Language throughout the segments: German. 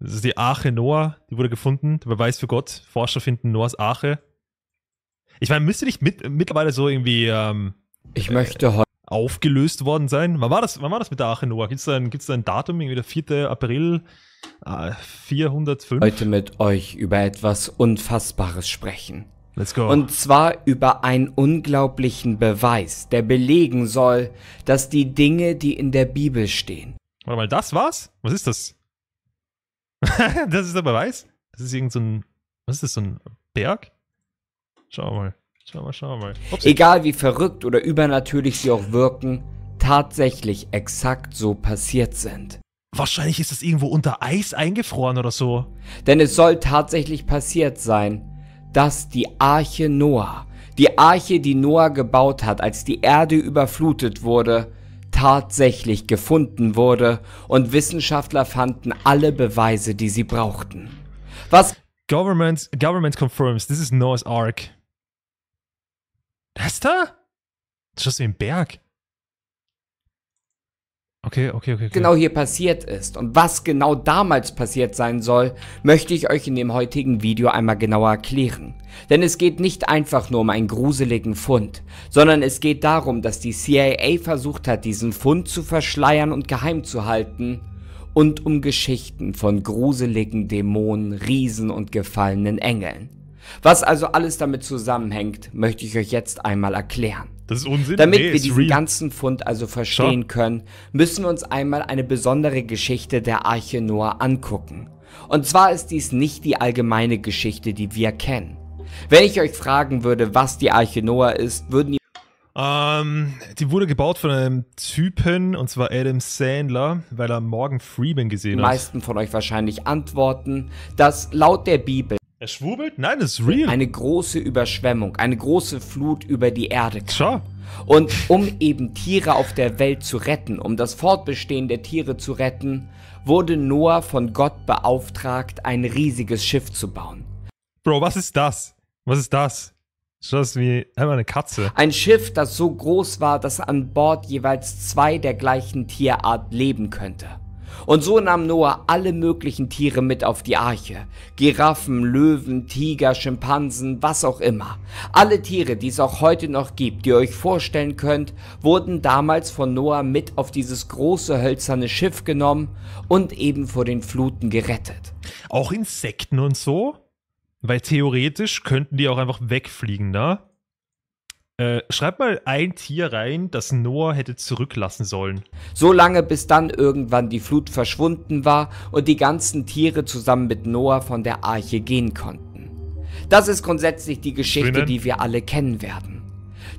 Das ist die Arche Noah, die wurde gefunden. Der Beweis für Gott. Forscher finden Noahs Arche. Ich meine, müsste nicht mit, mittlerweile so irgendwie ähm, ich möchte äh, aufgelöst worden sein? Wann war das, wann war das mit der Arche Noah? Gibt es da, ein, Datum, irgendwie der 4. April äh, 405? Heute mit euch über etwas Unfassbares sprechen. Let's go. Und zwar über einen unglaublichen Beweis, der belegen soll, dass die Dinge, die in der Bibel stehen. Warte mal, das war's? Was ist das? das ist aber weiß. Das ist irgend so ein. Was ist das, so ein Berg? Schau mal. Schau mal, schau mal. Ups. Egal wie verrückt oder übernatürlich sie auch wirken, tatsächlich exakt so passiert sind. Wahrscheinlich ist es irgendwo unter Eis eingefroren oder so. Denn es soll tatsächlich passiert sein, dass die Arche Noah, die Arche, die Noah gebaut hat, als die Erde überflutet wurde, tatsächlich gefunden wurde und Wissenschaftler fanden alle Beweise, die sie brauchten. Was? Government, government confirms, this is Noah's Ark. Das da? Das ist wie ein Berg. Okay, okay, okay, Genau hier passiert ist und was genau damals passiert sein soll, möchte ich euch in dem heutigen Video einmal genauer erklären. Denn es geht nicht einfach nur um einen gruseligen Fund, sondern es geht darum, dass die CIA versucht hat, diesen Fund zu verschleiern und geheim zu halten und um Geschichten von gruseligen Dämonen, Riesen und gefallenen Engeln. Was also alles damit zusammenhängt, möchte ich euch jetzt einmal erklären. Das ist unsinnig. Damit nee, wir diesen real. ganzen Fund also verstehen Schau. können, müssen wir uns einmal eine besondere Geschichte der Arche Noah angucken. Und zwar ist dies nicht die allgemeine Geschichte, die wir kennen. Wenn ich euch fragen würde, was die Arche Noah ist, würden die ähm, die wurde gebaut von einem Typen, und zwar Adam Sandler, weil er Morgan Freeman gesehen hat. Die meisten von euch wahrscheinlich antworten, dass laut der Bibel er schwubelt? Nein, das ist real. Eine große Überschwemmung, eine große Flut über die Erde. Kam. Schau. Und um eben Tiere auf der Welt zu retten, um das Fortbestehen der Tiere zu retten, wurde Noah von Gott beauftragt, ein riesiges Schiff zu bauen. Bro, was ist das? Was ist das? Ist das wie einfach eine Katze? Ein Schiff, das so groß war, dass an Bord jeweils zwei der gleichen Tierart leben könnte. Und so nahm Noah alle möglichen Tiere mit auf die Arche. Giraffen, Löwen, Tiger, Schimpansen, was auch immer. Alle Tiere, die es auch heute noch gibt, die ihr euch vorstellen könnt, wurden damals von Noah mit auf dieses große hölzerne Schiff genommen und eben vor den Fluten gerettet. Auch Insekten und so? Weil theoretisch könnten die auch einfach wegfliegen, ne? Äh, schreib mal ein Tier rein, das Noah hätte zurücklassen sollen. So lange, bis dann irgendwann die Flut verschwunden war und die ganzen Tiere zusammen mit Noah von der Arche gehen konnten. Das ist grundsätzlich die Geschichte, Spinnen. die wir alle kennen werden.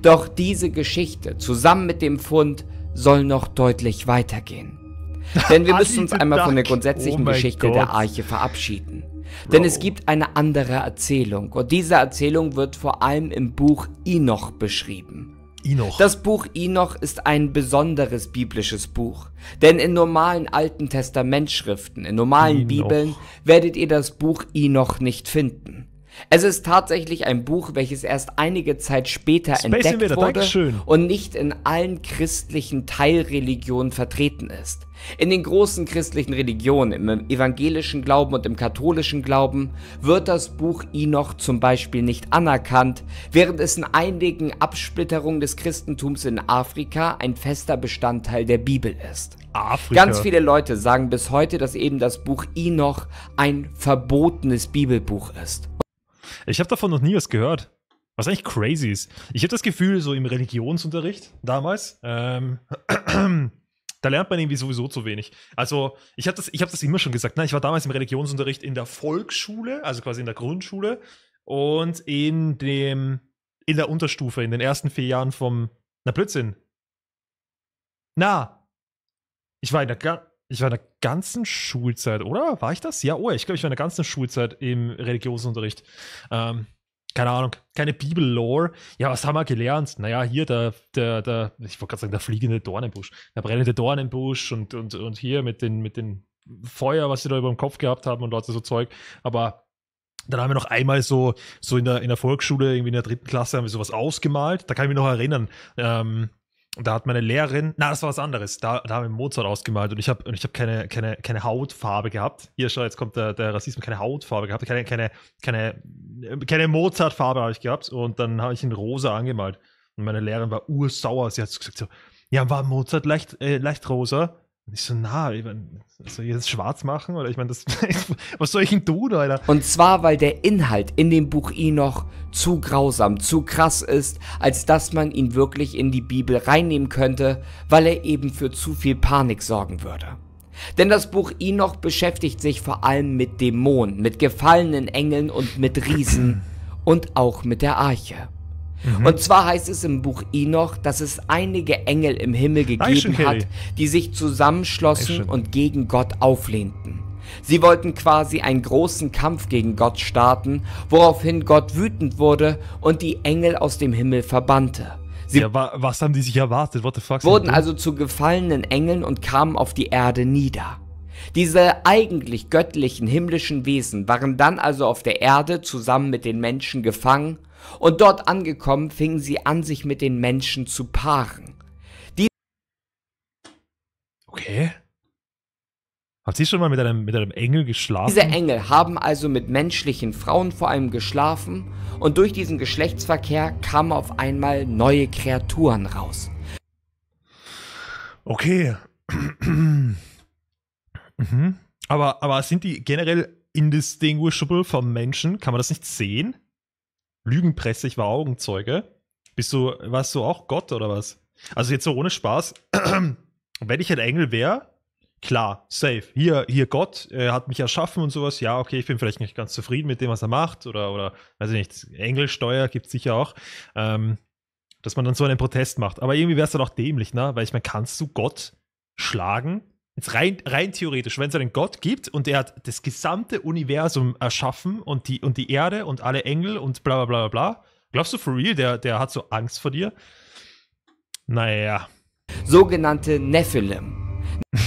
Doch diese Geschichte zusammen mit dem Fund soll noch deutlich weitergehen. Denn wir müssen uns einmal von der grundsätzlichen oh Geschichte Gott. der Arche verabschieden. Denn es gibt eine andere Erzählung und diese Erzählung wird vor allem im Buch Enoch beschrieben. Enoch. Das Buch Enoch ist ein besonderes biblisches Buch, denn in normalen Alten Testamentschriften, in normalen Enoch. Bibeln werdet ihr das Buch Enoch nicht finden. Es ist tatsächlich ein Buch, welches erst einige Zeit später Space entdeckt Invader, wurde Dankeschön. und nicht in allen christlichen Teilreligionen vertreten ist. In den großen christlichen Religionen, im evangelischen Glauben und im katholischen Glauben, wird das Buch Enoch zum Beispiel nicht anerkannt, während es in einigen Absplitterungen des Christentums in Afrika ein fester Bestandteil der Bibel ist. Afrika. Ganz viele Leute sagen bis heute, dass eben das Buch Enoch ein verbotenes Bibelbuch ist. Ich habe davon noch nie was gehört. Was eigentlich crazy ist. Ich habe das Gefühl, so im Religionsunterricht damals, ähm, da lernt man irgendwie sowieso zu wenig. Also, ich habe das, hab das immer schon gesagt. Ne? Ich war damals im Religionsunterricht in der Volksschule, also quasi in der Grundschule und in, dem, in der Unterstufe, in den ersten vier Jahren vom. Na, Blödsinn. Na, ich war in der, ich war in der ganzen Schulzeit, oder? War ich das? Ja, oh, ich glaube, ich war in der ganzen Schulzeit im Religionsunterricht. Ähm, keine Ahnung, keine Bibel-Lore. Ja, was haben wir gelernt? Naja, hier der, der, der ich wollte gerade sagen, der fliegende Dornenbusch, der brennende Dornenbusch und, und, und hier mit den, mit den Feuer, was sie da über dem Kopf gehabt haben und Leute so Zeug. Aber dann haben wir noch einmal so, so in der, in der Volksschule, irgendwie in der dritten Klasse, haben wir sowas ausgemalt. Da kann ich mich noch erinnern. Ähm, und da hat meine Lehrerin, na, das war was anderes. Da, da haben wir Mozart ausgemalt und ich habe hab keine, keine, keine Hautfarbe gehabt. Hier, schau, jetzt kommt der, der Rassismus, keine Hautfarbe gehabt, keine, keine, keine, keine Mozartfarbe habe ich gehabt. Und dann habe ich ihn rosa angemalt. Und meine Lehrerin war ursauer. Sie hat gesagt so, ja, war Mozart leicht, äh, leicht rosa? Nicht so nah, ich mein, soll ich jetzt schwarz machen? Oder ich meine, was soll ich denn tun, Alter? Und zwar, weil der Inhalt in dem Buch Enoch zu grausam, zu krass ist, als dass man ihn wirklich in die Bibel reinnehmen könnte, weil er eben für zu viel Panik sorgen würde. Denn das Buch Enoch beschäftigt sich vor allem mit Dämonen, mit gefallenen Engeln und mit Riesen und auch mit der Arche. Mhm. Und zwar heißt es im Buch Enoch, dass es einige Engel im Himmel gegeben hat, die sich zusammenschlossen und gegen Gott auflehnten. Sie wollten quasi einen großen Kampf gegen Gott starten, woraufhin Gott wütend wurde und die Engel aus dem Himmel verbannte. Sie ja, wa was haben die sich erwartet? What the fuck? Wurden also zu gefallenen Engeln und kamen auf die Erde nieder. Diese eigentlich göttlichen himmlischen Wesen waren dann also auf der Erde zusammen mit den Menschen gefangen und dort angekommen fingen sie an, sich mit den Menschen zu paaren. Die okay. Haben Sie schon mal mit einem, mit einem Engel geschlafen? Diese Engel haben also mit menschlichen Frauen vor allem geschlafen und durch diesen Geschlechtsverkehr kamen auf einmal neue Kreaturen raus. Okay. mhm. aber, aber sind die generell indistinguishable vom Menschen? Kann man das nicht sehen? Lügenpresse, ich war Augenzeuge. Bist du, warst du auch Gott oder was? Also jetzt so ohne Spaß. Wenn ich ein Engel wäre, klar, safe. Hier, hier Gott äh, hat mich erschaffen und sowas. Ja, okay, ich bin vielleicht nicht ganz zufrieden mit dem, was er macht. Oder, oder weiß ich nicht, Engelsteuer gibt es sicher auch. Ähm, dass man dann so einen Protest macht. Aber irgendwie wäre es dann auch dämlich, ne? Weil ich meine, kannst du Gott schlagen? Jetzt rein, rein theoretisch, wenn es einen Gott gibt und er hat das gesamte Universum erschaffen und die, und die Erde und alle Engel und bla bla bla bla, glaubst du for real, der, der hat so Angst vor dir? Naja. Sogenannte Nephilim.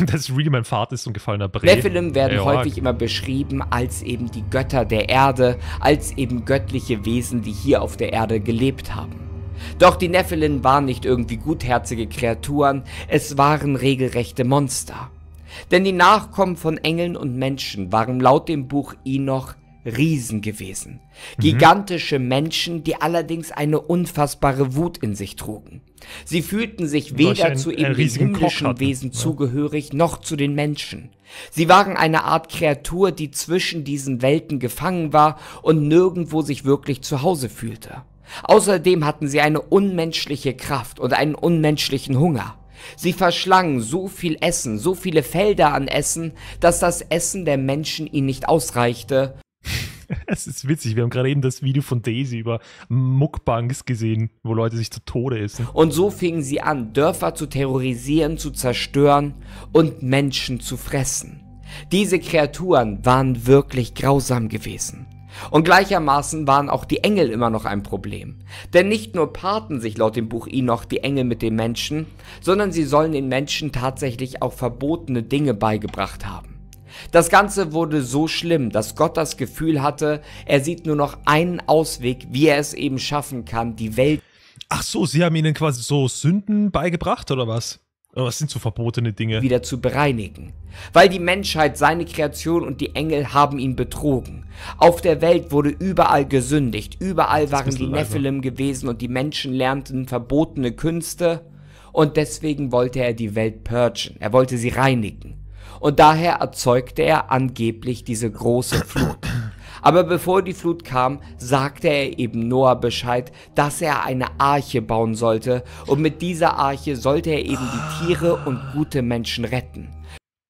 Das ist real, mein Vater ist so ein gefallener Bre. Nephilim werden Ey, häufig immer beschrieben als eben die Götter der Erde, als eben göttliche Wesen, die hier auf der Erde gelebt haben. Doch die Nephilim waren nicht irgendwie gutherzige Kreaturen, es waren regelrechte Monster. Denn die Nachkommen von Engeln und Menschen waren laut dem Buch Enoch Riesen gewesen. Mhm. Gigantische Menschen, die allerdings eine unfassbare Wut in sich trugen. Sie fühlten sich weder ein, zu ihren himmlischen Wesen ja. zugehörig noch zu den Menschen. Sie waren eine Art Kreatur, die zwischen diesen Welten gefangen war und nirgendwo sich wirklich zu Hause fühlte. Außerdem hatten sie eine unmenschliche Kraft und einen unmenschlichen Hunger. Sie verschlangen so viel Essen, so viele Felder an Essen, dass das Essen der Menschen ihnen nicht ausreichte. Es ist witzig, wir haben gerade eben das Video von Daisy über Mukbangs gesehen, wo Leute sich zu Tode essen. Und so fingen sie an, Dörfer zu terrorisieren, zu zerstören und Menschen zu fressen. Diese Kreaturen waren wirklich grausam gewesen. Und gleichermaßen waren auch die Engel immer noch ein Problem. Denn nicht nur paarten sich laut dem Buch Enoch die Engel mit den Menschen, sondern sie sollen den Menschen tatsächlich auch verbotene Dinge beigebracht haben. Das Ganze wurde so schlimm, dass Gott das Gefühl hatte, er sieht nur noch einen Ausweg, wie er es eben schaffen kann, die Welt. Ach so, sie haben ihnen quasi so Sünden beigebracht oder was? was sind so verbotene Dinge? Wieder zu bereinigen. Weil die Menschheit, seine Kreation und die Engel haben ihn betrogen. Auf der Welt wurde überall gesündigt, überall waren die leiser. Nephilim gewesen und die Menschen lernten verbotene Künste und deswegen wollte er die Welt purgen, er wollte sie reinigen. Und daher erzeugte er angeblich diese große Flut. Aber bevor die Flut kam, sagte er eben Noah Bescheid, dass er eine Arche bauen sollte und mit dieser Arche sollte er eben die Tiere und gute Menschen retten.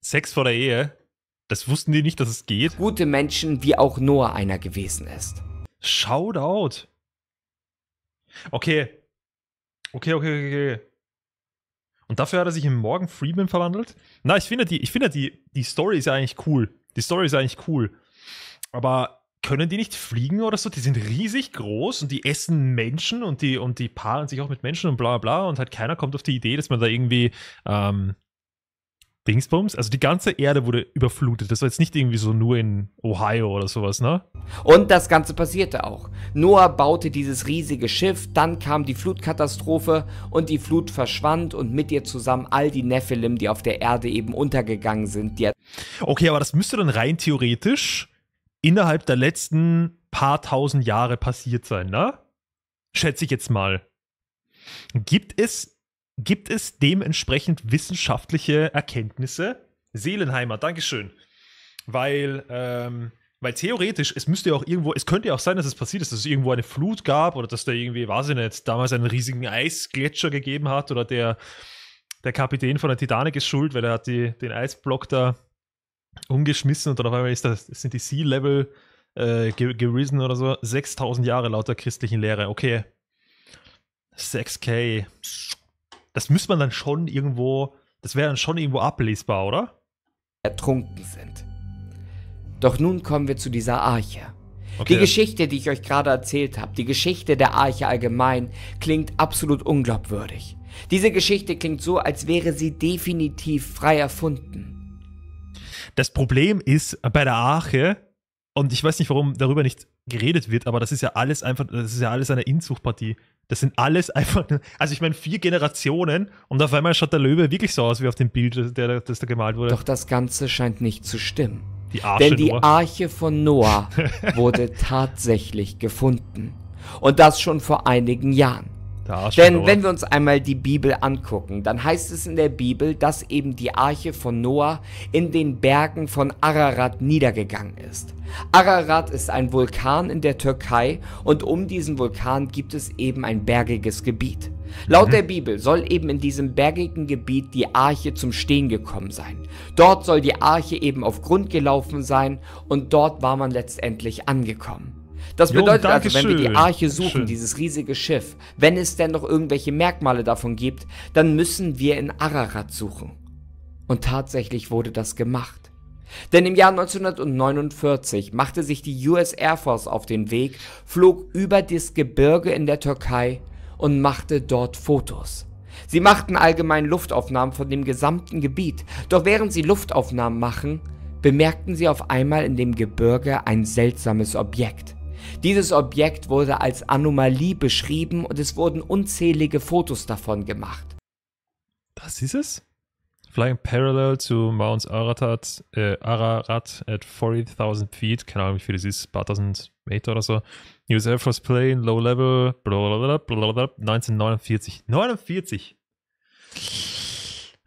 Sex vor der Ehe? Das wussten die nicht, dass es geht? Gute Menschen, wie auch Noah einer gewesen ist. Shoutout. Okay. Okay, okay, okay, okay. Und dafür hat er sich in Morgan Freeman verwandelt? Na, ich finde, die, ich finde die, die Story ist ja eigentlich cool. Die Story ist eigentlich cool. Aber können die nicht fliegen oder so? Die sind riesig groß und die essen Menschen und die, und die paaren sich auch mit Menschen und bla bla und halt keiner kommt auf die Idee, dass man da irgendwie ähm, Dingsbums, also die ganze Erde wurde überflutet. Das war jetzt nicht irgendwie so nur in Ohio oder sowas, ne? Und das Ganze passierte auch. Noah baute dieses riesige Schiff, dann kam die Flutkatastrophe und die Flut verschwand und mit ihr zusammen all die Nephilim, die auf der Erde eben untergegangen sind. okay, aber das müsste dann rein theoretisch innerhalb der letzten paar tausend Jahre passiert sein, ne? Schätze ich jetzt mal. Gibt es, gibt es dementsprechend wissenschaftliche Erkenntnisse? Seelenheimer, Dankeschön. Weil, ähm, weil theoretisch, es müsste ja auch irgendwo, es könnte ja auch sein, dass es passiert ist, dass es irgendwo eine Flut gab oder dass da irgendwie, weiß ich nicht, damals einen riesigen Eisgletscher gegeben hat oder der, der Kapitän von der Titanic ist schuld, weil er hat die, den Eisblock da umgeschmissen und dann auf einmal ist das, sind die Sea-Level äh, gerisen oder so 6000 Jahre laut der christlichen Lehre. Okay. 6K. Das müsste man dann schon irgendwo, das wäre dann schon irgendwo ablesbar, oder? Ertrunken sind. Doch nun kommen wir zu dieser Arche. Okay. Die Geschichte, die ich euch gerade erzählt habe, die Geschichte der Arche allgemein, klingt absolut unglaubwürdig. Diese Geschichte klingt so, als wäre sie definitiv frei erfunden. Das Problem ist bei der Arche, und ich weiß nicht, warum darüber nicht geredet wird, aber das ist ja alles einfach, das ist ja alles eine Inzuchtpartie. Das sind alles einfach, also ich meine, vier Generationen und auf einmal schaut der Löwe wirklich so aus wie auf dem Bild, der, das da gemalt wurde. Doch das Ganze scheint nicht zu stimmen. Die Arche Denn die Noah. Arche von Noah wurde tatsächlich gefunden. Und das schon vor einigen Jahren. Denn wenn wir uns einmal die Bibel angucken, dann heißt es in der Bibel, dass eben die Arche von Noah in den Bergen von Ararat niedergegangen ist. Ararat ist ein Vulkan in der Türkei und um diesen Vulkan gibt es eben ein bergiges Gebiet. Laut mhm. der Bibel soll eben in diesem bergigen Gebiet die Arche zum Stehen gekommen sein. Dort soll die Arche eben auf Grund gelaufen sein und dort war man letztendlich angekommen. Das jo, bedeutet also, wenn wir die Arche suchen, schön. dieses riesige Schiff, wenn es denn noch irgendwelche Merkmale davon gibt, dann müssen wir in Ararat suchen. Und tatsächlich wurde das gemacht. Denn im Jahr 1949 machte sich die US Air Force auf den Weg, flog über das Gebirge in der Türkei und machte dort Fotos. Sie machten allgemein Luftaufnahmen von dem gesamten Gebiet, doch während sie Luftaufnahmen machen, bemerkten sie auf einmal in dem Gebirge ein seltsames Objekt. Dieses Objekt wurde als Anomalie beschrieben und es wurden unzählige Fotos davon gemacht. Das ist es? Flying parallel to Mount Ararat, äh, Ararat at 40,000 feet, keine Ahnung, wie viel das ist, paar tausend Meter oder so. US Air Force Plane, low level, blablabla, blablabla, 1949. 49!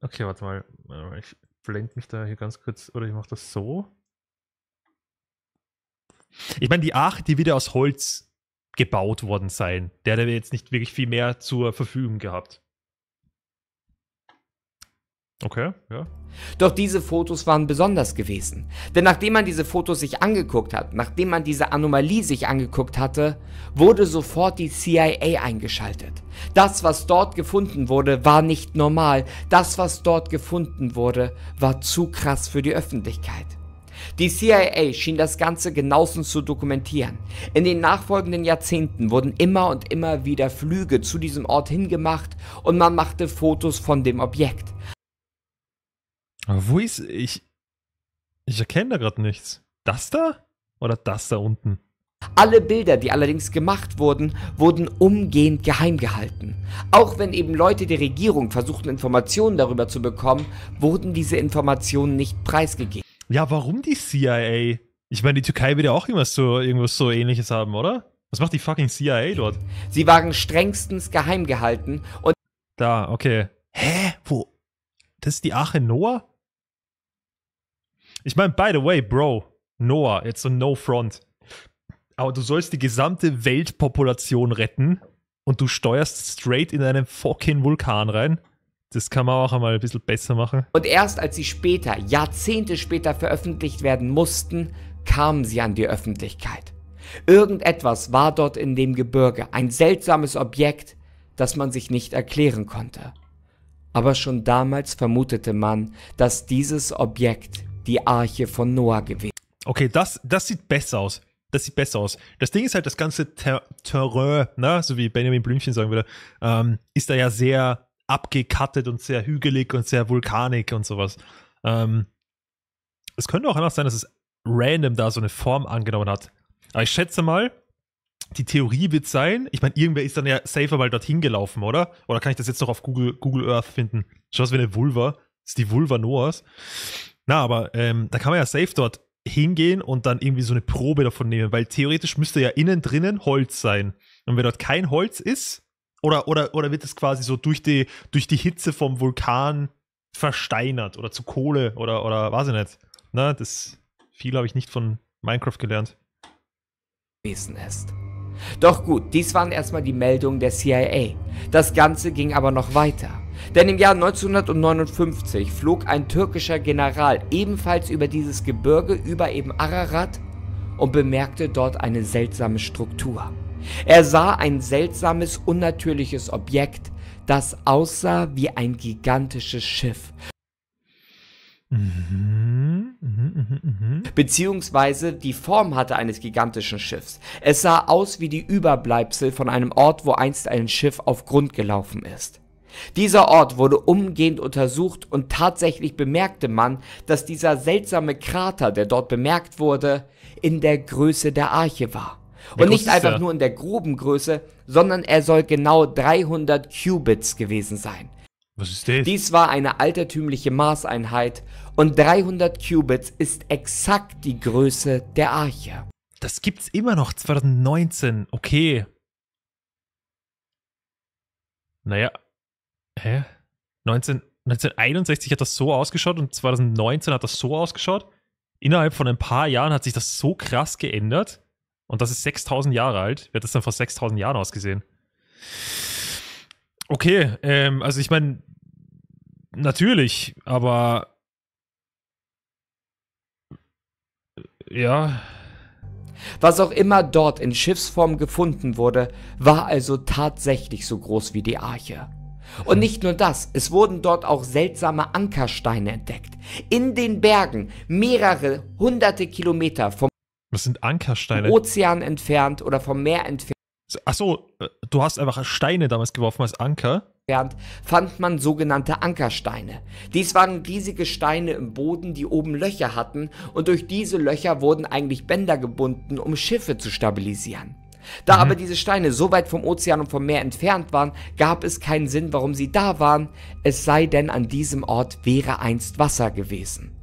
Okay, warte mal. Ich blende mich da hier ganz kurz, oder ich mache das so. Ich meine, die Arche, die wieder aus Holz gebaut worden sein, der hätte jetzt nicht wirklich viel mehr zur Verfügung gehabt. Okay, ja. Doch diese Fotos waren besonders gewesen. Denn nachdem man diese Fotos sich angeguckt hat, nachdem man diese Anomalie sich angeguckt hatte, wurde sofort die CIA eingeschaltet. Das, was dort gefunden wurde, war nicht normal. Das, was dort gefunden wurde, war zu krass für die Öffentlichkeit. Die CIA schien das Ganze genauestens zu dokumentieren. In den nachfolgenden Jahrzehnten wurden immer und immer wieder Flüge zu diesem Ort hingemacht und man machte Fotos von dem Objekt. Aber wo ist ich? Ich erkenne da gerade nichts. Das da oder das da unten? Alle Bilder, die allerdings gemacht wurden, wurden umgehend geheim gehalten. Auch wenn eben Leute der Regierung versuchten, Informationen darüber zu bekommen, wurden diese Informationen nicht preisgegeben. Ja, warum die CIA? Ich meine, die Türkei wird ja auch irgendwas so, irgendwas so ähnliches haben, oder? Was macht die fucking CIA dort? Sie waren strengstens geheim gehalten und. Da, okay. Hä? Wo? Das ist die Arche Noah? Ich meine, by the way, Bro, Noah, jetzt so no front. Aber du sollst die gesamte Weltpopulation retten und du steuerst straight in einen fucking Vulkan rein. Das kann man auch einmal ein bisschen besser machen. Und erst als sie später, Jahrzehnte später veröffentlicht werden mussten, kamen sie an die Öffentlichkeit. Irgendetwas war dort in dem Gebirge, ein seltsames Objekt, das man sich nicht erklären konnte. Aber schon damals vermutete man, dass dieses Objekt die Arche von Noah gewesen Okay, das, das sieht besser aus. Das sieht besser aus. Das Ding ist halt, das ganze Ter Terror, ne, so wie Benjamin Blümchen sagen würde, ähm, ist da ja sehr abgekattet und sehr hügelig und sehr vulkanig und sowas. Ähm, es könnte auch einfach sein, dass es random da so eine Form angenommen hat. Aber ich schätze mal, die Theorie wird sein, ich meine, irgendwer ist dann ja safer mal dorthin gelaufen, oder? Oder kann ich das jetzt noch auf Google, Google Earth finden? Schau, was wie eine Vulva. Das ist die Vulva Noahs. Na, aber ähm, da kann man ja safe dort hingehen und dann irgendwie so eine Probe davon nehmen, weil theoretisch müsste ja innen drinnen Holz sein. Und wenn dort kein Holz ist, oder, oder, oder wird es quasi so durch die, durch die Hitze vom Vulkan versteinert oder zu Kohle oder, oder weiß ich nicht. Ne, das viel habe ich nicht von Minecraft gelernt. Gewesen ist. Doch gut, dies waren erstmal die Meldungen der CIA. Das Ganze ging aber noch weiter. Denn im Jahr 1959 flog ein türkischer General ebenfalls über dieses Gebirge, über eben Ararat, und bemerkte dort eine seltsame Struktur. Er sah ein seltsames, unnatürliches Objekt, das aussah wie ein gigantisches Schiff. Beziehungsweise die Form hatte eines gigantischen Schiffs. Es sah aus wie die Überbleibsel von einem Ort, wo einst ein Schiff auf Grund gelaufen ist. Dieser Ort wurde umgehend untersucht und tatsächlich bemerkte man, dass dieser seltsame Krater, der dort bemerkt wurde, in der Größe der Arche war. Und nicht einfach nur in der groben Größe, sondern er soll genau 300 Cubits gewesen sein. Was ist das? Dies war eine altertümliche Maßeinheit und 300 Cubits ist exakt die Größe der Arche. Das gibt's immer noch 2019. Okay. Naja. Hä? 19, 1961 hat das so ausgeschaut und 2019 hat das so ausgeschaut. Innerhalb von ein paar Jahren hat sich das so krass geändert. Und das ist 6000 Jahre alt. Wird das dann vor 6000 Jahren ausgesehen? Okay, ähm, also ich meine, natürlich, aber äh, ja. Was auch immer dort in Schiffsform gefunden wurde, war also tatsächlich so groß wie die Arche. Und hm. nicht nur das, es wurden dort auch seltsame Ankersteine entdeckt. In den Bergen, mehrere hunderte Kilometer vom das sind Ankersteine. Vom Ozean entfernt oder vom Meer entfernt. Achso, äh, du hast einfach Steine damals geworfen als Anker? fand man sogenannte Ankersteine. Dies waren riesige Steine im Boden, die oben Löcher hatten, und durch diese Löcher wurden eigentlich Bänder gebunden, um Schiffe zu stabilisieren. Da mhm. aber diese Steine so weit vom Ozean und vom Meer entfernt waren, gab es keinen Sinn, warum sie da waren, es sei denn, an diesem Ort wäre einst Wasser gewesen.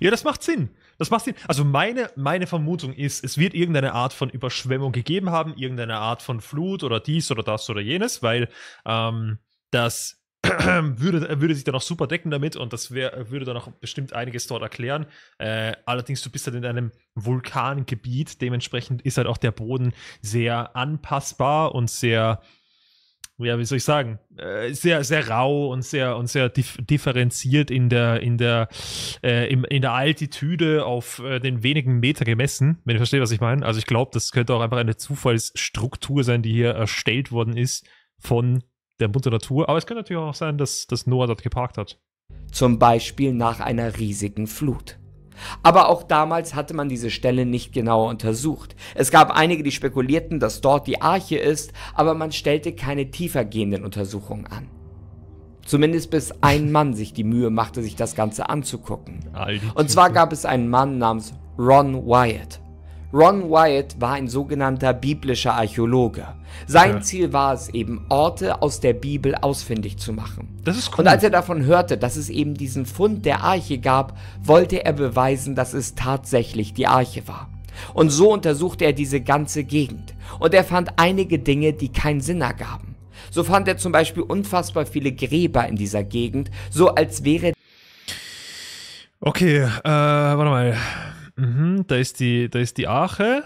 Ja, das macht Sinn. Das macht ihn. Also meine, meine Vermutung ist, es wird irgendeine Art von Überschwemmung gegeben haben, irgendeine Art von Flut oder dies oder das oder jenes, weil ähm, das würde, würde sich dann auch super decken damit und das wär, würde dann auch bestimmt einiges dort erklären. Äh, allerdings, du bist halt in einem Vulkangebiet, dementsprechend ist halt auch der Boden sehr anpassbar und sehr ja, wie soll ich sagen, äh, sehr, sehr rau und sehr und sehr differenziert in der, in der, äh, in, in der Altitude auf äh, den wenigen Meter gemessen, wenn ihr versteht, was ich meine. Also ich glaube, das könnte auch einfach eine Zufallsstruktur sein, die hier erstellt worden ist von der Mutter Natur. Aber es könnte natürlich auch sein, dass, dass Noah dort geparkt hat. Zum Beispiel nach einer riesigen Flut. Aber auch damals hatte man diese Stelle nicht genauer untersucht. Es gab einige, die spekulierten, dass dort die Arche ist, aber man stellte keine tiefergehenden Untersuchungen an. Zumindest bis ein Mann sich die Mühe machte, sich das Ganze anzugucken. Und zwar gab es einen Mann namens Ron Wyatt. Ron Wyatt war ein sogenannter biblischer Archäologe. Sein ja. Ziel war es eben, Orte aus der Bibel ausfindig zu machen. Das ist cool. Und als er davon hörte, dass es eben diesen Fund der Arche gab, wollte er beweisen, dass es tatsächlich die Arche war. Und so untersuchte er diese ganze Gegend. Und er fand einige Dinge, die keinen Sinn ergaben. So fand er zum Beispiel unfassbar viele Gräber in dieser Gegend, so als wäre... Okay, äh, warte mal. Mhm, da, ist die, da ist die Arche.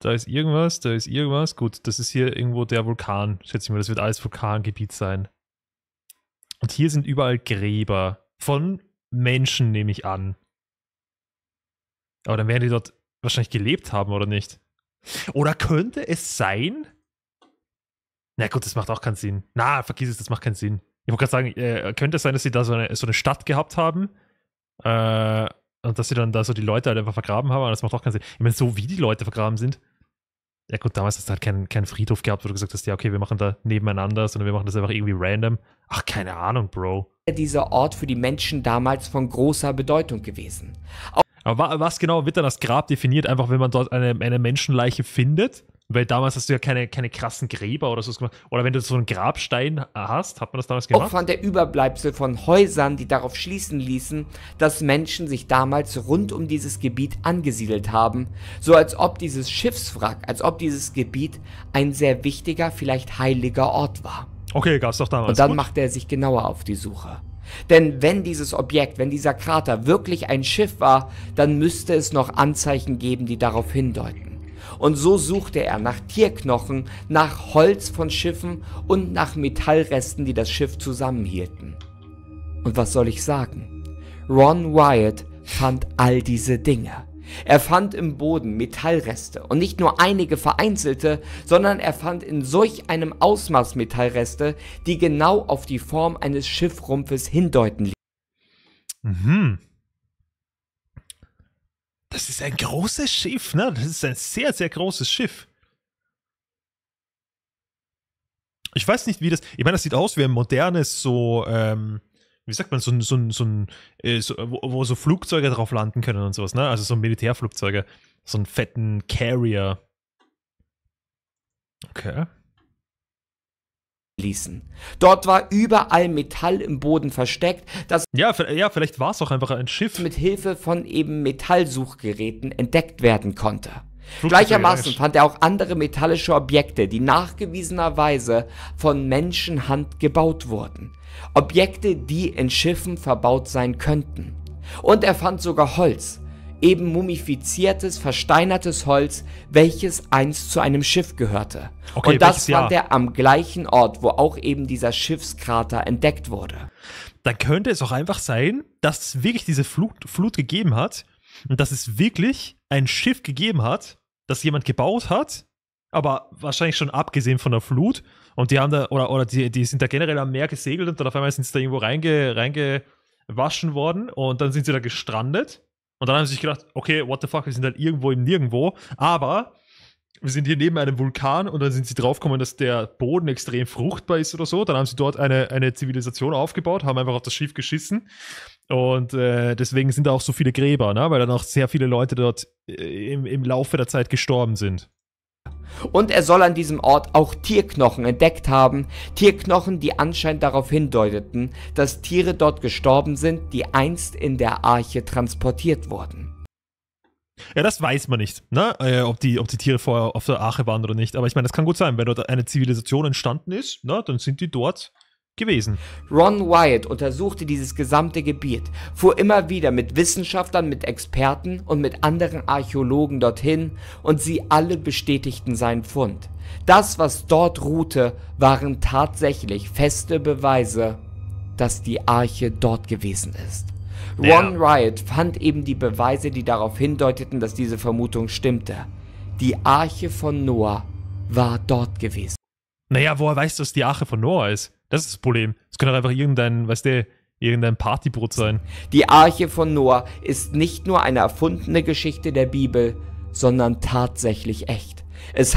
Da ist irgendwas, da ist irgendwas. Gut, das ist hier irgendwo der Vulkan, schätze ich mal. Das wird alles Vulkangebiet sein. Und hier sind überall Gräber. Von Menschen, nehme ich an. Aber dann werden die dort wahrscheinlich gelebt haben, oder nicht? Oder könnte es sein? Na gut, das macht auch keinen Sinn. Na, vergiss es, das macht keinen Sinn. Ich wollte gerade sagen, äh, könnte es sein, dass sie da so eine, so eine Stadt gehabt haben? Äh, und dass sie dann da so die Leute halt einfach vergraben haben, aber das macht auch keinen Sinn. Ich meine, so wie die Leute vergraben sind. Ja gut, damals hast du halt keinen kein Friedhof gehabt, wo du gesagt hast, ja, okay, wir machen da nebeneinander, sondern wir machen das einfach irgendwie random. Ach, keine Ahnung, Bro. Dieser Ort für die Menschen damals von großer Bedeutung gewesen. Auch aber was genau wird dann das Grab definiert? Einfach, wenn man dort eine, eine Menschenleiche findet? Weil damals hast du ja keine, keine krassen Gräber oder so gemacht. Oder wenn du so einen Grabstein hast, hat man das damals gemacht? Opfern der Überbleibsel von Häusern, die darauf schließen ließen, dass Menschen sich damals rund um dieses Gebiet angesiedelt haben. So als ob dieses Schiffswrack, als ob dieses Gebiet ein sehr wichtiger, vielleicht heiliger Ort war. Okay, gab's doch damals. Und dann Gut. machte er sich genauer auf die Suche. Denn wenn dieses Objekt, wenn dieser Krater wirklich ein Schiff war, dann müsste es noch Anzeichen geben, die darauf hindeuten. Und so suchte er nach Tierknochen, nach Holz von Schiffen und nach Metallresten, die das Schiff zusammenhielten. Und was soll ich sagen? Ron Wyatt fand all diese Dinge. Er fand im Boden Metallreste und nicht nur einige vereinzelte, sondern er fand in solch einem Ausmaß Metallreste, die genau auf die Form eines Schiffrumpfes hindeuten ließen. Mhm. Das ist ein großes Schiff, ne? Das ist ein sehr, sehr großes Schiff. Ich weiß nicht, wie das. Ich meine, das sieht aus wie ein modernes, so, ähm, wie sagt man, so ein, so so ein äh, so, wo, wo, so Flugzeuge drauf landen können und sowas, ne? Also so Militärflugzeuge. So einen fetten Carrier. Okay ließen. Dort war überall Metall im Boden versteckt, das ja, ja vielleicht war es auch einfach ein Schiff mit Hilfe von eben Metallsuchgeräten entdeckt werden konnte. Gleichermaßen fand er auch andere metallische Objekte, die nachgewiesenerweise von Menschenhand gebaut wurden. Objekte, die in Schiffen verbaut sein könnten. Und er fand sogar Holz, eben mumifiziertes, versteinertes Holz, welches einst zu einem Schiff gehörte. Okay, und das fand Jahr? er am gleichen Ort, wo auch eben dieser Schiffskrater entdeckt wurde. Dann könnte es auch einfach sein, dass es wirklich diese Flut, Flut gegeben hat und dass es wirklich ein Schiff gegeben hat, das jemand gebaut hat, aber wahrscheinlich schon abgesehen von der Flut. Und die haben da, oder, oder die, die sind da generell am Meer gesegelt und dann auf einmal sind sie da irgendwo reinge, reingewaschen worden und dann sind sie da gestrandet und dann haben sie sich gedacht, okay, what the fuck, wir sind halt irgendwo im Nirgendwo, aber wir sind hier neben einem Vulkan und dann sind sie draufgekommen, dass der Boden extrem fruchtbar ist oder so. Dann haben sie dort eine, eine Zivilisation aufgebaut, haben einfach auf das Schiff geschissen. Und äh, deswegen sind da auch so viele Gräber, ne? weil dann auch sehr viele Leute dort äh, im, im Laufe der Zeit gestorben sind. Und er soll an diesem Ort auch Tierknochen entdeckt haben, Tierknochen, die anscheinend darauf hindeuteten, dass Tiere dort gestorben sind, die einst in der Arche transportiert wurden. Ja, das weiß man nicht, ne? Äh, ob, die, ob die Tiere vorher auf der Arche waren oder nicht. Aber ich meine, das kann gut sein. Wenn dort eine Zivilisation entstanden ist, ne, dann sind die dort gewesen. Ron Wyatt untersuchte dieses gesamte Gebiet, fuhr immer wieder mit Wissenschaftlern, mit Experten und mit anderen Archäologen dorthin und sie alle bestätigten seinen Fund. Das, was dort ruhte, waren tatsächlich feste Beweise, dass die Arche dort gewesen ist. Ron ja. Riot fand eben die Beweise, die darauf hindeuteten, dass diese Vermutung stimmte. Die Arche von Noah war dort gewesen. Naja, woher weißt du, dass die Arche von Noah ist? Das ist das Problem. Es könnte auch einfach irgendein, weißt du, irgendein Partybrot sein. Die Arche von Noah ist nicht nur eine erfundene Geschichte der Bibel, sondern tatsächlich echt. Es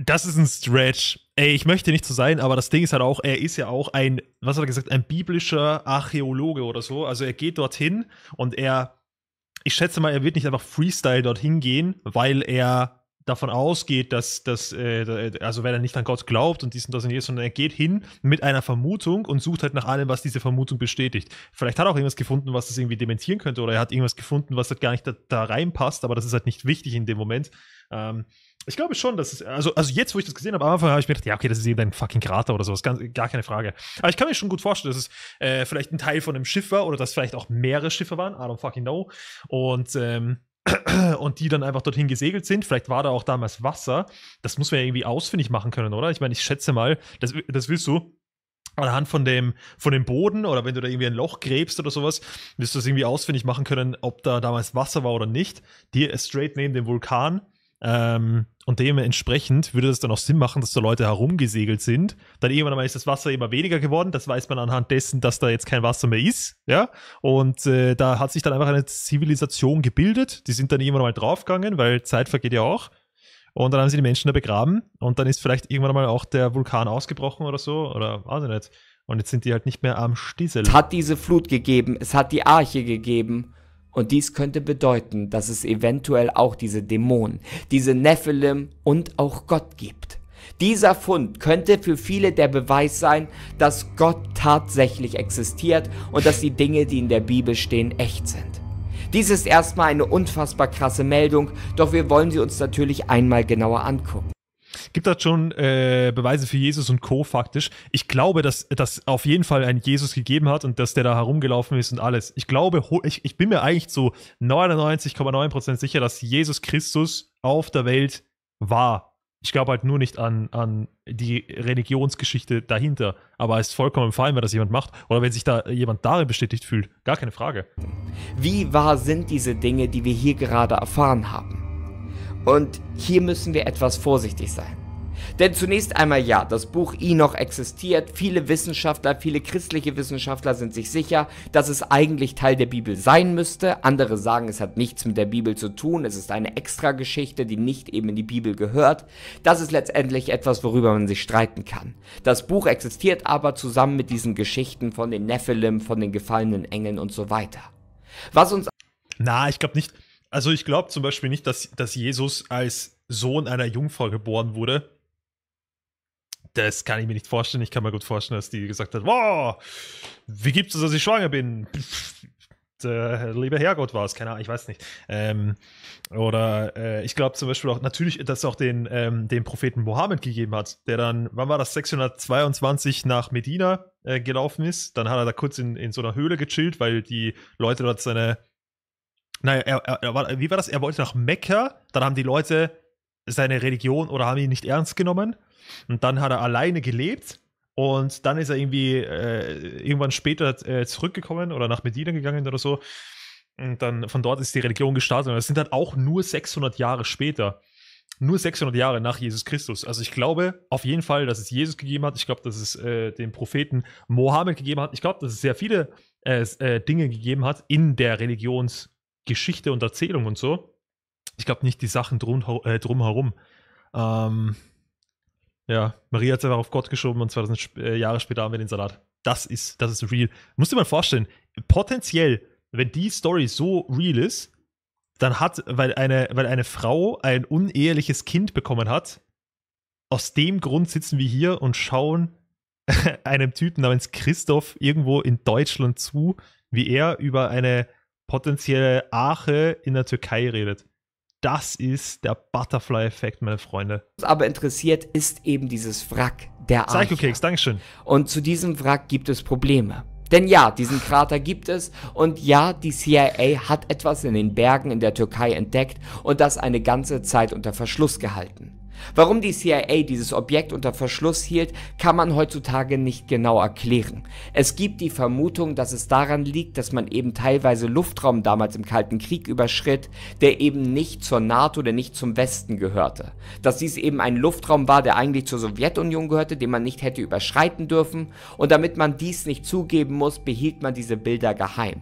das ist ein Stretch. Ey, ich möchte nicht so sein, aber das Ding ist halt auch, er ist ja auch ein, was hat er gesagt, ein biblischer Archäologe oder so. Also er geht dorthin und er, ich schätze mal, er wird nicht einfach Freestyle dorthin gehen, weil er davon ausgeht, dass, dass äh, also wenn er nicht an Gott glaubt und dies und das und jenes, sondern er geht hin mit einer Vermutung und sucht halt nach allem, was diese Vermutung bestätigt. Vielleicht hat er auch irgendwas gefunden, was das irgendwie dementieren könnte, oder er hat irgendwas gefunden, was halt gar nicht da, da reinpasst, aber das ist halt nicht wichtig in dem Moment. Ähm, ich glaube schon, dass es, also, also jetzt, wo ich das gesehen habe, am Anfang habe ich mir gedacht, ja, okay, das ist eben ein fucking Krater oder sowas, ganz, gar keine Frage. Aber ich kann mir schon gut vorstellen, dass es äh, vielleicht ein Teil von einem Schiff war oder dass vielleicht auch mehrere Schiffe waren, I don't fucking know. Und ähm, und die dann einfach dorthin gesegelt sind. Vielleicht war da auch damals Wasser. Das muss man ja irgendwie ausfindig machen können, oder? Ich meine, ich schätze mal, das, das willst du anhand von dem, von dem Boden oder wenn du da irgendwie ein Loch gräbst oder sowas, wirst du das irgendwie ausfindig machen können, ob da damals Wasser war oder nicht. Die straight neben dem Vulkan ähm, und dementsprechend würde es dann auch Sinn machen, dass da Leute herumgesegelt sind. Dann irgendwann einmal ist das Wasser immer weniger geworden. Das weiß man anhand dessen, dass da jetzt kein Wasser mehr ist. Ja? Und äh, da hat sich dann einfach eine Zivilisation gebildet. Die sind dann irgendwann mal draufgegangen, weil Zeit vergeht ja auch. Und dann haben sie die Menschen da begraben. Und dann ist vielleicht irgendwann mal auch der Vulkan ausgebrochen oder so. Oder weiß ich nicht. Und jetzt sind die halt nicht mehr am Stiesel. Es hat diese Flut gegeben. Es hat die Arche gegeben. Und dies könnte bedeuten, dass es eventuell auch diese Dämonen, diese Nephilim und auch Gott gibt. Dieser Fund könnte für viele der Beweis sein, dass Gott tatsächlich existiert und dass die Dinge, die in der Bibel stehen, echt sind. Dies ist erstmal eine unfassbar krasse Meldung, doch wir wollen sie uns natürlich einmal genauer angucken. Gibt das schon äh, Beweise für Jesus und Co. faktisch? Ich glaube, dass das auf jeden Fall ein Jesus gegeben hat und dass der da herumgelaufen ist und alles. Ich glaube, ich, ich bin mir eigentlich zu 99,9% sicher, dass Jesus Christus auf der Welt war. Ich glaube halt nur nicht an, an die Religionsgeschichte dahinter. Aber es ist vollkommen fein, wenn das jemand macht oder wenn sich da jemand darin bestätigt fühlt. Gar keine Frage. Wie wahr sind diese Dinge, die wir hier gerade erfahren haben? Und hier müssen wir etwas vorsichtig sein. Denn zunächst einmal ja, das Buch Enoch existiert, viele Wissenschaftler, viele christliche Wissenschaftler sind sich sicher, dass es eigentlich Teil der Bibel sein müsste, andere sagen, es hat nichts mit der Bibel zu tun, es ist eine Extrageschichte, die nicht eben in die Bibel gehört. Das ist letztendlich etwas, worüber man sich streiten kann. Das Buch existiert aber zusammen mit diesen Geschichten von den Nephilim, von den gefallenen Engeln und so weiter. Was uns... Na, ich glaube nicht. Also ich glaube zum Beispiel nicht, dass, dass Jesus als Sohn einer Jungfrau geboren wurde. Das kann ich mir nicht vorstellen. Ich kann mir gut vorstellen, dass die gesagt hat, wow, wie gibt es, dass ich schwanger bin? Der äh, liebe Herrgott war es, keine Ahnung, ich weiß nicht. Ähm, oder äh, ich glaube zum Beispiel auch natürlich, dass es auch den, ähm, den Propheten Mohammed gegeben hat, der dann, wann war das, 622 nach Medina äh, gelaufen ist. Dann hat er da kurz in, in so einer Höhle gechillt, weil die Leute dort seine naja, er, er, war, wie war das? Er wollte nach Mekka, dann haben die Leute seine Religion oder haben ihn nicht ernst genommen. Und dann hat er alleine gelebt. Und dann ist er irgendwie äh, irgendwann später äh, zurückgekommen oder nach Medina gegangen oder so. Und dann von dort ist die Religion gestartet. Und das sind dann auch nur 600 Jahre später. Nur 600 Jahre nach Jesus Christus. Also ich glaube auf jeden Fall, dass es Jesus gegeben hat. Ich glaube, dass es äh, den Propheten Mohammed gegeben hat. Ich glaube, dass es sehr viele äh, äh, Dinge gegeben hat in der Religions- Geschichte und Erzählung und so. Ich glaube nicht die Sachen drum, äh, drumherum. Ähm, ja, Maria hat es einfach auf Gott geschoben und 2000 äh, Jahre später haben wir den Salat. Das ist, das ist real. Musst dir mal vorstellen, potenziell, wenn die Story so real ist, dann hat, weil eine, weil eine Frau ein uneheliches Kind bekommen hat, aus dem Grund sitzen wir hier und schauen einem Typen namens Christoph irgendwo in Deutschland zu, wie er über eine potenzielle Arche in der Türkei redet. Das ist der Butterfly-Effekt, meine Freunde. Was aber interessiert ist eben dieses Wrack der Arche. Psycho-Keks, Dankeschön. Und zu diesem Wrack gibt es Probleme. Denn ja, diesen Krater gibt es und ja, die CIA hat etwas in den Bergen in der Türkei entdeckt und das eine ganze Zeit unter Verschluss gehalten. Warum die CIA dieses Objekt unter Verschluss hielt, kann man heutzutage nicht genau erklären. Es gibt die Vermutung, dass es daran liegt, dass man eben teilweise Luftraum damals im Kalten Krieg überschritt, der eben nicht zur NATO oder nicht zum Westen gehörte. Dass dies eben ein Luftraum war, der eigentlich zur Sowjetunion gehörte, den man nicht hätte überschreiten dürfen und damit man dies nicht zugeben muss, behielt man diese Bilder geheim.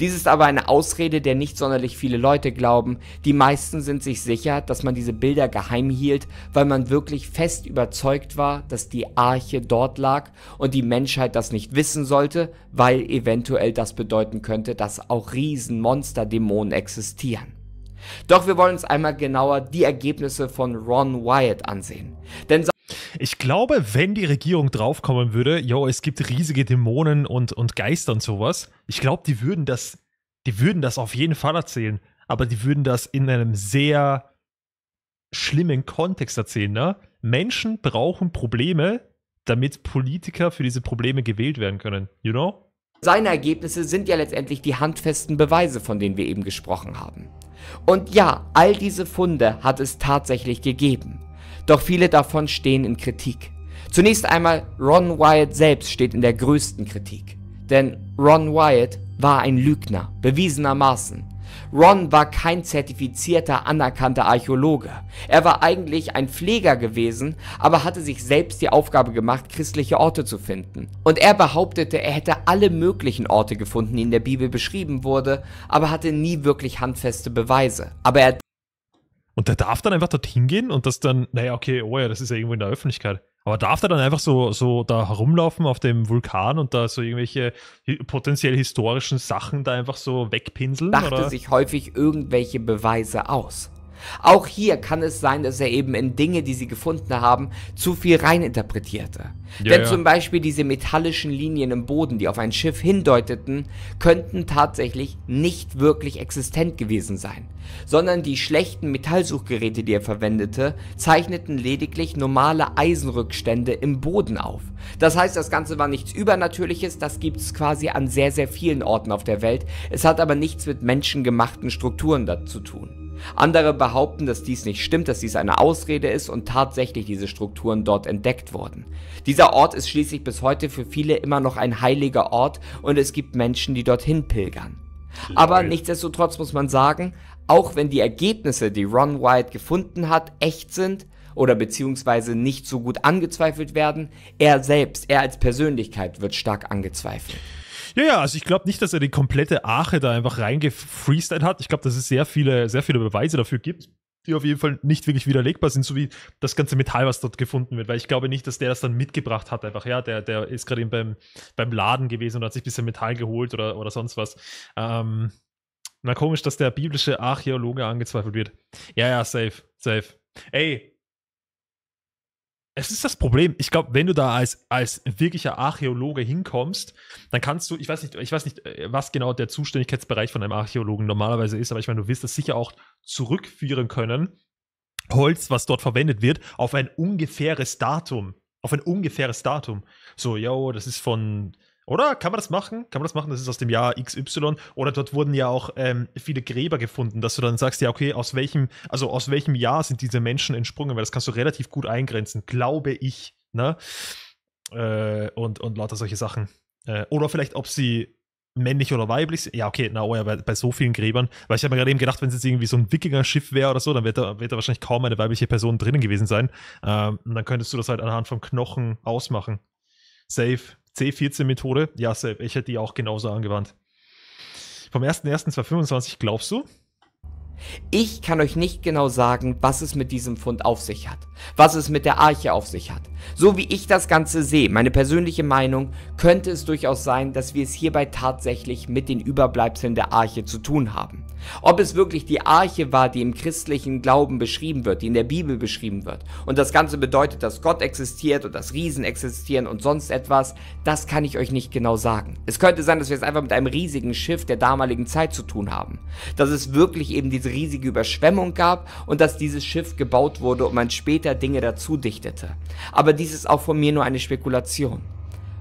Dies ist aber eine Ausrede, der nicht sonderlich viele Leute glauben. Die meisten sind sich sicher, dass man diese Bilder geheim hielt, weil man wirklich fest überzeugt war, dass die Arche dort lag und die Menschheit das nicht wissen sollte, weil eventuell das bedeuten könnte, dass auch Riesenmonster Dämonen existieren. Doch wir wollen uns einmal genauer die Ergebnisse von Ron Wyatt ansehen. Denn ich glaube, wenn die Regierung draufkommen würde, yo, es gibt riesige Dämonen und, und Geister und sowas, ich glaube, die würden das, die würden das auf jeden Fall erzählen, aber die würden das in einem sehr schlimmen Kontext erzählen, ne? Menschen brauchen Probleme, damit Politiker für diese Probleme gewählt werden können, you know? Seine Ergebnisse sind ja letztendlich die handfesten Beweise, von denen wir eben gesprochen haben. Und ja, all diese Funde hat es tatsächlich gegeben doch viele davon stehen in Kritik. Zunächst einmal Ron Wyatt selbst steht in der größten Kritik, denn Ron Wyatt war ein Lügner, bewiesenermaßen. Ron war kein zertifizierter, anerkannter Archäologe. Er war eigentlich ein Pfleger gewesen, aber hatte sich selbst die Aufgabe gemacht, christliche Orte zu finden. Und er behauptete, er hätte alle möglichen Orte gefunden, die in der Bibel beschrieben wurde, aber hatte nie wirklich handfeste Beweise. Aber er und der darf dann einfach dorthin gehen und das dann, naja, okay, oh ja, das ist ja irgendwo in der Öffentlichkeit. Aber darf der dann einfach so, so da herumlaufen auf dem Vulkan und da so irgendwelche potenziell historischen Sachen da einfach so wegpinseln? Dachte oder? sich häufig irgendwelche Beweise aus. Auch hier kann es sein, dass er eben in Dinge, die sie gefunden haben, zu viel reininterpretierte. Ja, Denn ja. zum Beispiel diese metallischen Linien im Boden, die auf ein Schiff hindeuteten, könnten tatsächlich nicht wirklich existent gewesen sein, sondern die schlechten Metallsuchgeräte, die er verwendete, zeichneten lediglich normale Eisenrückstände im Boden auf. Das heißt, das Ganze war nichts Übernatürliches, das gibt es quasi an sehr, sehr vielen Orten auf der Welt. Es hat aber nichts mit menschengemachten Strukturen dazu tun. Andere behaupten, dass dies nicht stimmt, dass dies eine Ausrede ist und tatsächlich diese Strukturen dort entdeckt wurden. Dieser Ort ist schließlich bis heute für viele immer noch ein heiliger Ort und es gibt Menschen, die dorthin pilgern. Aber nichtsdestotrotz muss man sagen, auch wenn die Ergebnisse, die Ron White gefunden hat, echt sind oder beziehungsweise nicht so gut angezweifelt werden, er selbst, er als Persönlichkeit wird stark angezweifelt. Ja, ja, also ich glaube nicht, dass er die komplette Arche da einfach reingefreestylt hat. Ich glaube, dass es sehr viele, sehr viele Beweise dafür gibt, die auf jeden Fall nicht wirklich widerlegbar sind, so wie das ganze Metall, was dort gefunden wird. Weil ich glaube nicht, dass der das dann mitgebracht hat, einfach, ja, der, der ist gerade eben beim, beim Laden gewesen und hat sich ein bisschen Metall geholt oder, oder sonst was. Ähm, na komisch, dass der biblische Archäologe angezweifelt wird. Ja, ja, safe, safe. Ey, es ist das Problem. Ich glaube, wenn du da als, als wirklicher Archäologe hinkommst, dann kannst du, ich weiß nicht, ich weiß nicht, äh, was genau der Zuständigkeitsbereich von einem Archäologen normalerweise ist, aber ich meine, du wirst das sicher auch zurückführen können, Holz, was dort verwendet wird, auf ein ungefähres Datum. Auf ein ungefähres Datum. So, yo, das ist von oder? Kann man das machen? Kann man das machen? Das ist aus dem Jahr XY. Oder dort wurden ja auch ähm, viele Gräber gefunden, dass du dann sagst, ja, okay, aus welchem, also aus welchem Jahr sind diese Menschen entsprungen? Weil das kannst du relativ gut eingrenzen, glaube ich. Ne? Äh, und, und lauter solche Sachen. Äh, oder vielleicht, ob sie männlich oder weiblich sind. Ja, okay, na oh ja, bei, bei so vielen Gräbern. Weil ich habe mir gerade eben gedacht, wenn es jetzt irgendwie so ein Wikinger-Schiff wäre oder so, dann wird da, wird da wahrscheinlich kaum eine weibliche Person drinnen gewesen sein. Ähm, und dann könntest du das halt anhand von Knochen ausmachen. Safe. C14-Methode, ja, selbst. Ich hätte die auch genauso angewandt. Vom 01.01.2025, glaubst du? Ich kann euch nicht genau sagen, was es mit diesem Fund auf sich hat, was es mit der Arche auf sich hat. So wie ich das Ganze sehe, meine persönliche Meinung, könnte es durchaus sein, dass wir es hierbei tatsächlich mit den Überbleibseln der Arche zu tun haben. Ob es wirklich die Arche war, die im christlichen Glauben beschrieben wird, die in der Bibel beschrieben wird. Und das Ganze bedeutet, dass Gott existiert und dass Riesen existieren und sonst etwas, das kann ich euch nicht genau sagen. Es könnte sein, dass wir es einfach mit einem riesigen Schiff der damaligen Zeit zu tun haben. Dass es wirklich eben diese riesige Überschwemmung gab und dass dieses Schiff gebaut wurde und man später Dinge dazu dichtete. Aber dies ist auch von mir nur eine Spekulation.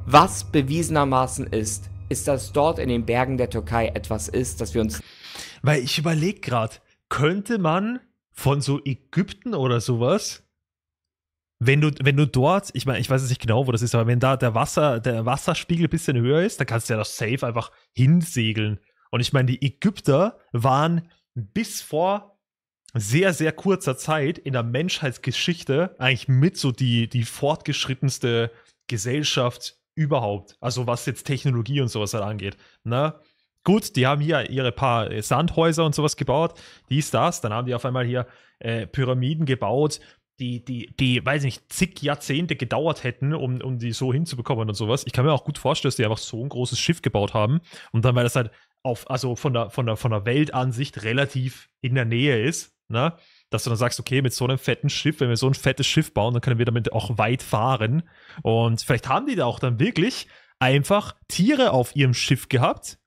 Was bewiesenermaßen ist, ist, dass dort in den Bergen der Türkei etwas ist, das wir uns weil ich überlege gerade, könnte man von so Ägypten oder sowas, wenn du, wenn du dort, ich meine, ich weiß es nicht genau, wo das ist, aber wenn da der, Wasser, der Wasserspiegel ein bisschen höher ist, dann kannst du ja das Safe einfach hinsegeln. Und ich meine, die Ägypter waren bis vor sehr, sehr kurzer Zeit in der Menschheitsgeschichte eigentlich mit so die, die fortgeschrittenste Gesellschaft überhaupt. Also was jetzt Technologie und sowas halt angeht. Ne? Gut, die haben hier ihre paar äh, Sandhäuser und sowas gebaut, dies, das. Dann haben die auf einmal hier äh, Pyramiden gebaut, die, die, die, weiß nicht, zig Jahrzehnte gedauert hätten, um, um die so hinzubekommen und sowas. Ich kann mir auch gut vorstellen, dass die einfach so ein großes Schiff gebaut haben und dann, weil das halt auf, also von der, von der, von der Weltansicht relativ in der Nähe ist, ne? dass du dann sagst, okay, mit so einem fetten Schiff, wenn wir so ein fettes Schiff bauen, dann können wir damit auch weit fahren. Und vielleicht haben die da auch dann wirklich einfach Tiere auf ihrem Schiff gehabt,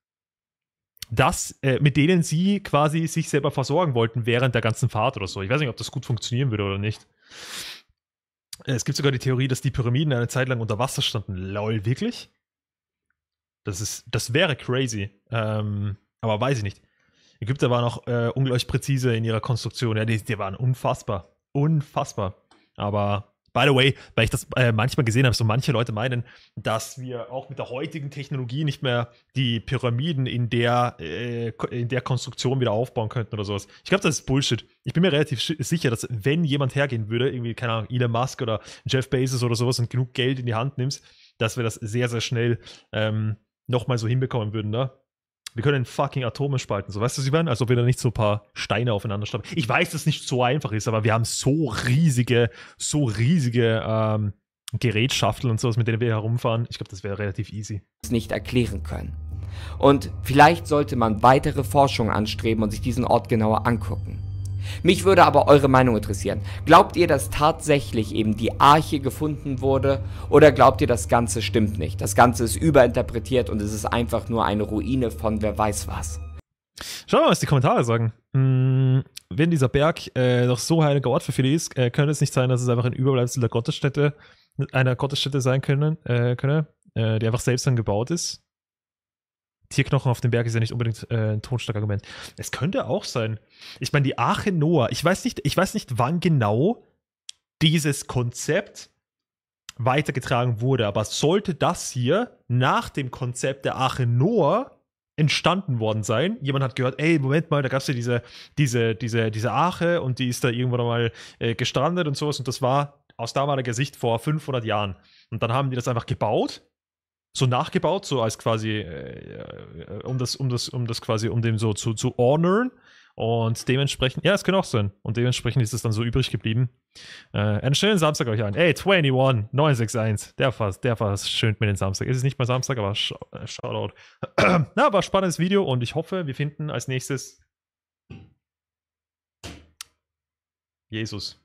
dass, äh, mit denen sie quasi sich selber versorgen wollten während der ganzen Fahrt oder so. Ich weiß nicht, ob das gut funktionieren würde oder nicht. Es gibt sogar die Theorie, dass die Pyramiden eine Zeit lang unter Wasser standen. Lol, wirklich? Das, ist, das wäre crazy. Ähm, aber weiß ich nicht. Ägypter waren auch äh, ungleich präzise in ihrer Konstruktion. Ja, die, die waren unfassbar. Unfassbar. Aber By the way, weil ich das äh, manchmal gesehen habe, so manche Leute meinen, dass wir auch mit der heutigen Technologie nicht mehr die Pyramiden in der, äh, in der Konstruktion wieder aufbauen könnten oder sowas. Ich glaube, das ist Bullshit. Ich bin mir relativ sicher, dass wenn jemand hergehen würde, irgendwie, keine Ahnung, Elon Musk oder Jeff Bezos oder sowas und genug Geld in die Hand nimmst, dass wir das sehr, sehr schnell ähm, nochmal so hinbekommen würden, ne? wir können fucking Atome spalten. So, weißt du, sie werden, als ob wir da nicht so ein paar Steine aufeinander stapeln. Ich weiß, dass es nicht so einfach ist, aber wir haben so riesige, so riesige ähm, Gerätschaften und sowas, mit denen wir herumfahren. Ich glaube, das wäre relativ easy. Nicht erklären können. Und vielleicht sollte man weitere Forschung anstreben und sich diesen Ort genauer angucken. Mich würde aber eure Meinung interessieren. Glaubt ihr, dass tatsächlich eben die Arche gefunden wurde oder glaubt ihr, das Ganze stimmt nicht? Das Ganze ist überinterpretiert und es ist einfach nur eine Ruine von wer weiß was. Schauen wir mal, was die Kommentare sagen. Hm, wenn dieser Berg äh, noch so heiliger Ort für viele ist, äh, könnte es nicht sein, dass es einfach ein Überbleibsel der Gottesstätte, einer Gottesstätte sein können, äh, könne, äh, die einfach selbst dann gebaut ist. Tierknochen auf dem Berg ist ja nicht unbedingt äh, ein Totschlagargument. Es könnte auch sein. Ich meine, die Arche Noah, ich weiß nicht, ich weiß nicht, wann genau dieses Konzept weitergetragen wurde, aber sollte das hier nach dem Konzept der Arche Noah entstanden worden sein. Jemand hat gehört, ey, Moment mal, da gab es ja diese, diese, diese, diese Arche und die ist da irgendwann mal äh, gestrandet und sowas und das war aus damaliger Sicht vor 500 Jahren. Und dann haben die das einfach gebaut so nachgebaut, so als quasi, äh, äh, um das, um das, um das quasi, um dem so zu, zu honoren. Und dementsprechend, ja, es kann auch sein. Und dementsprechend ist es dann so übrig geblieben. Äh, einen schönen Samstag euch allen. Ey, 21, 961. Der fast, der fast schönt mir den Samstag. Es ist nicht mal Samstag, aber sh äh, Shoutout. Na, war ein spannendes Video und ich hoffe, wir finden als nächstes Jesus.